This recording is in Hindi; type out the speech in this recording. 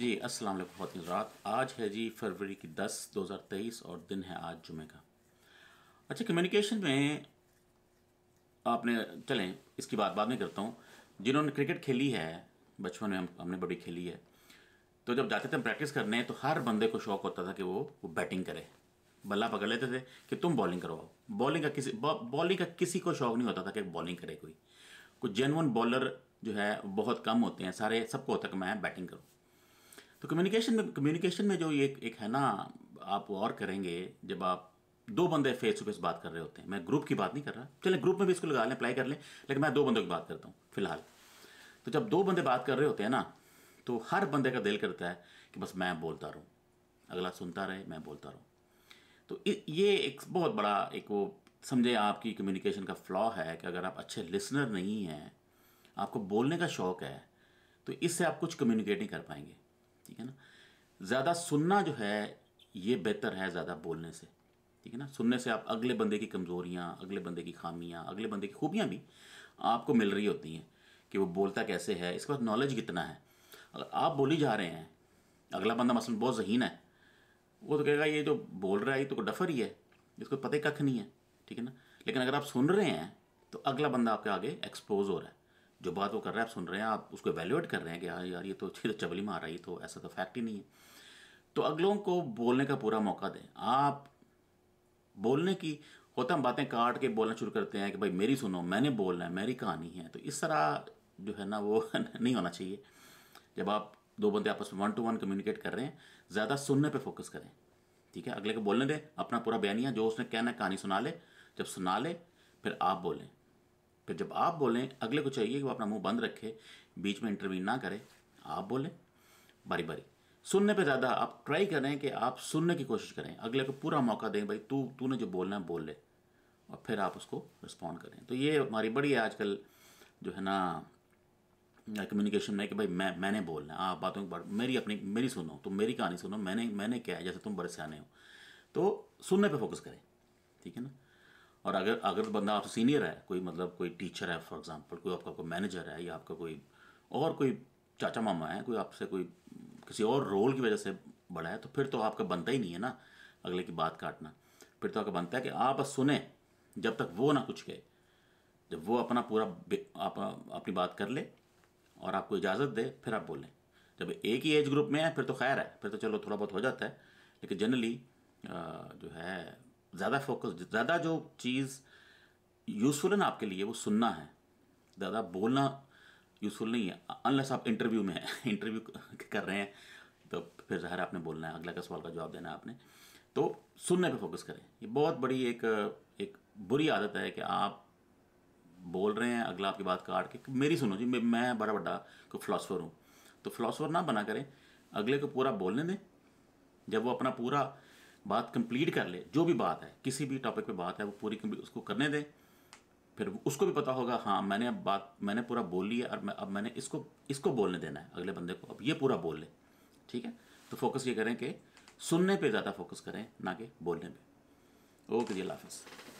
जी अस्सलाम वालेकुम खातिन आज है जी फरवरी की दस दो हज़ार तेईस और दिन है आज जुमे का अच्छा कम्युनिकेशन में आपने चलें इसकी बात बाद में करता हूँ जिन्होंने क्रिकेट खेली है बचपन में हम हमने बड़ी खेली है तो जब जाते थे प्रैक्टिस करने तो हर बंदे को शौक़ होता था कि वो वो बैटिंग करे बल्ला पकड़ लेते थे कि तुम बॉलिंग करवाओ बॉलिंग का किसी बॉलिंग का किसी को शौक़ नहीं होता था कि बॉलिंग करे कोई कुछ जेनवन बॉलर जो है बहुत कम होते हैं सारे सबको होता है कि मैं बैटिंग करूँ तो कम्युनिकेशन में कम्युनिकेशन में जो ये एक है ना आप और करेंगे जब आप दो बंदे फेस टू फेस बात कर रहे होते हैं मैं ग्रुप की बात नहीं कर रहा चलें ग्रुप में भी इसको लगा लें अप्लाई कर लें लेकिन मैं दो बंदों की बात करता हूँ फिलहाल तो जब दो बंदे बात कर रहे होते हैं ना तो हर बंदे का दिल करता है कि बस मैं बोलता रहूँ अगला सुनता रहे मैं बोलता रहूँ तो ये एक बहुत बड़ा एक वो समझे आपकी कम्युनिकेशन का फ्लॉ है कि अगर आप अच्छे लिसनर नहीं हैं आपको बोलने का शौक़ है तो इससे आप कुछ कम्युनिकेट नहीं कर पाएंगे ठीक है ना ज़्यादा सुनना जो है ये बेहतर है ज़्यादा बोलने से ठीक है ना सुनने से आप अगले बंदे की कमज़ोरियाँ अगले बंदे की खामियाँ अगले बंदे की खूबियाँ भी आपको मिल रही होती हैं कि वो बोलता कैसे है इसके बाद नॉलेज कितना है अगर आप बोली जा रहे हैं अगला बंदा मसल बहुत जहीन है वो तो कहेगा ये जो बोल रहा है ये तो डफर ही है इसको पता ही कख नहीं है ठीक है ना लेकिन अगर आप सुन रहे हैं तो अगला बंदा आपके आगे एक्सपोज हो रहा है जो बात वो कर रहा है आप सुन रहे हैं आप उसको एवेल्यूएट कर रहे हैं कि हाँ यार ये तो अच्छी तो चबली में रही तो ऐसा तो फैक्ट ही नहीं है तो अगलों को बोलने का पूरा मौका दें आप बोलने की होता हम बातें काट के बोलना शुरू करते हैं कि भाई मेरी सुनो मैंने बोलना है मेरी कहानी है तो इस तरह जो है ना वो नहीं होना चाहिए जब आप दो बंदे आपस में वन टू वन कम्युनिकेट कर रहे हैं ज़्यादा सुनने पे फोकस करें ठीक है अगले को बोलने दें अपना पूरा बयानिया जो उसने कहना कहानी सुना ले जब सुना ले फिर आप बोलें फिर जब आप बोलें अगले को चाहिए कि वो अपना मुंह बंद रखे बीच में इंटरव्यू ना करें आप बोलें बारी बारी सुनने पे ज़्यादा आप ट्राई करें कि आप सुनने की कोशिश करें अगले को पूरा मौका दें भाई तू तूने जो बोलना है बोल ले और फिर आप उसको रिस्पॉन्ड करें तो ये हमारी बड़ी है आजकल जो है ना कम्युनिकेशन में कि भाई मैं मैंने बोलना है आप बातों की बात मेरी अपनी मेरी सुनो तुम मेरी कहानी सुनो मैंने मैंने क्या है जैसे तुम बड़े सियाने हो तो सुनने पर फोकस करें ठीक है ना और अगर अगर बंदा आपसे सीनियर है कोई मतलब कोई टीचर है फॉर एग्जांपल कोई आपका कोई मैनेजर है या आपका कोई और कोई चाचा मामा है कोई आपसे कोई किसी और रोल की वजह से बड़ा है तो फिर तो आपका बनता ही नहीं है ना अगले की बात काटना फिर तो आपका बनता है कि आप सुने जब तक वो ना कुछ कहे जब वो अपना पूरा आप अपनी बात कर ले और आपको इजाज़त दे फिर आप बोलें जब एक ही एज ग्रुप में है फिर तो खैर है फिर तो चलो थोड़ा बहुत हो जाता है लेकिन जनरली जो है ज़्यादा फोकस ज़्यादा जो चीज़ यूज़फुल है ना आपके लिए वो सुनना है ज़्यादा बोलना यूज़फुल नहीं है अनलेस आप इंटरव्यू में हैं इंटरव्यू कर रहे हैं तो फिर ज़ाहिर आपने बोलना है अगला का सवाल का जवाब देना है आपने तो सुनने पे फोकस करें ये बहुत बड़ी एक एक बुरी आदत है कि आप बोल रहे हैं अगला आपकी बात काट के मेरी सुनो जी मैं बड़ा बड़ा कोई फिलासफ़र हूँ तो फिलासफ़र ना बना करें अगले को पूरा बोलने दें जब वो अपना पूरा बात कंप्लीट कर ले जो भी बात है किसी भी टॉपिक पे बात है वो पूरी उसको करने दें फिर उसको भी पता होगा हाँ मैंने अब बात मैंने पूरा बोल लिया और मैं अब मैंने इसको इसको बोलने देना है अगले बंदे को अब ये पूरा बोल ले ठीक है तो फोकस ये करें कि सुनने पे ज़्यादा फोकस करें ना कि बोलने पे ओके जी अल्लाह हाफिज़